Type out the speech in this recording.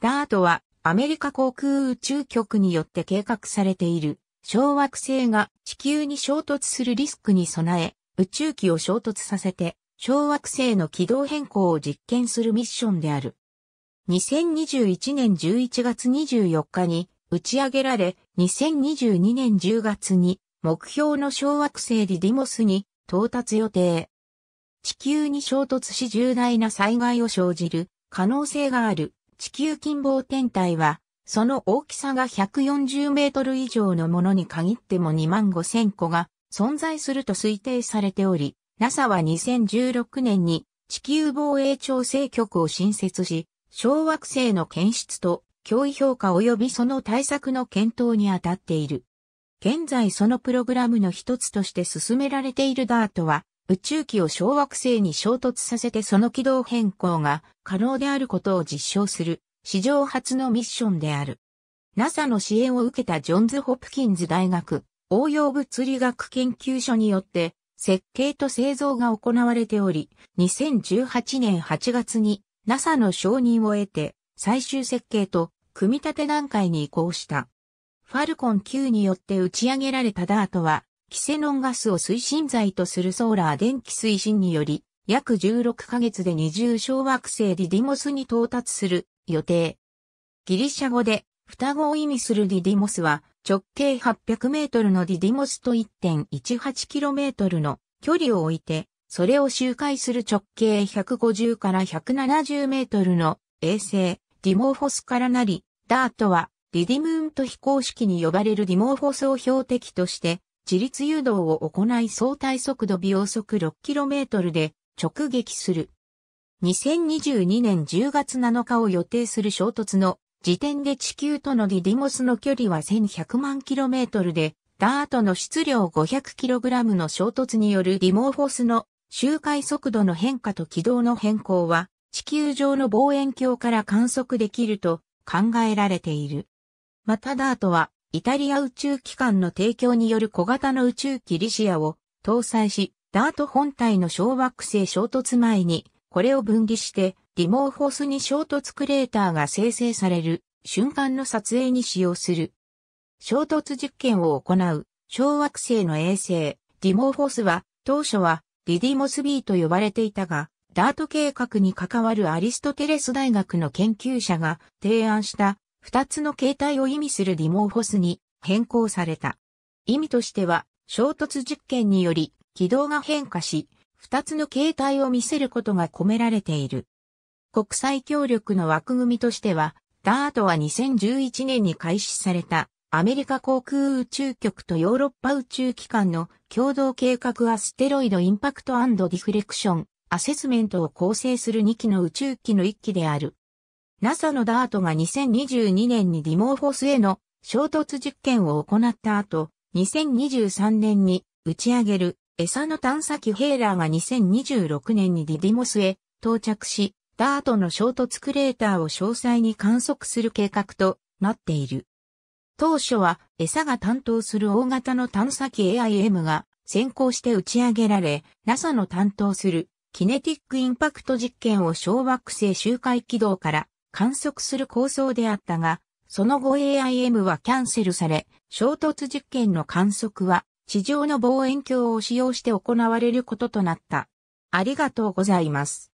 ダートはアメリカ航空宇宙局によって計画されている小惑星が地球に衝突するリスクに備え宇宙機を衝突させて小惑星の軌道変更を実験するミッションである。2021年11月24日に打ち上げられ2022年10月に目標の小惑星リディモスに到達予定。地球に衝突し重大な災害を生じる可能性がある地球近傍天体は、その大きさが140メートル以上のものに限っても2万5千個が存在すると推定されており、NASA は2016年に地球防衛調整局を新設し、小惑星の検出と脅威評価及びその対策の検討に当たっている。現在そのプログラムの一つとして進められているダートは、宇宙機を小惑星に衝突させてその軌道変更が可能であることを実証する史上初のミッションである。NASA の支援を受けたジョンズ・ホプキンズ大学応用物理学研究所によって設計と製造が行われており、2018年8月に NASA の承認を得て最終設計と組み立て段階に移行した。ファルコン9によって打ち上げられたダートはキセノンガスを推進剤とするソーラー電気推進により、約16ヶ月で二重小惑星ディディモスに到達する予定。ギリシャ語で双子を意味するディディモスは直径800メートルのディディモスと1 1 8トルの距離を置いて、それを周回する直径150から170メートルの衛星ディモーフォスからなり、ダートはディディムーンと非公式に呼ばれるディモーフォスを標的として自律誘導を行い相対速度秒速 6km で直撃する。2022年10月7日を予定する衝突の時点で地球とのディディモスの距離は1100万 km で、ダートの質量 500kg の衝突によるディモーフォスの周回速度の変化と軌道の変更は地球上の望遠鏡から観測できると考えられている。またダートはイタリア宇宙機関の提供による小型の宇宙機リシアを搭載し、ダート本体の小惑星衝突前に、これを分離して、ディモーフォスに衝突クレーターが生成される瞬間の撮影に使用する。衝突実験を行う小惑星の衛星、ディモーフォスは、当初はディディモス B と呼ばれていたが、ダート計画に関わるアリストテレス大学の研究者が提案した二つの形態を意味するディモーフォスに変更された。意味としては、衝突実験により軌道が変化し、二つの形態を見せることが込められている。国際協力の枠組みとしては、ダートは2011年に開始されたアメリカ航空宇宙局とヨーロッパ宇宙機関の共同計画アステロイドインパクトディフレクションアセスメントを構成する2機の宇宙機の1機である。NASA のダートが2022年にディモーフォスへの衝突実験を行った後、2023年に打ち上げる餌の探査機ヘイラーが2026年にディディモスへ到着し、ダートの衝突クレーターを詳細に観測する計画となっている。当初は餌が担当する大型の探査機 AIM が先行して打ち上げられ、NASA の担当するキネティックインパクト実験を小惑星周回軌道から観測する構想であったが、その後 AIM はキャンセルされ、衝突実験の観測は地上の望遠鏡を使用して行われることとなった。ありがとうございます。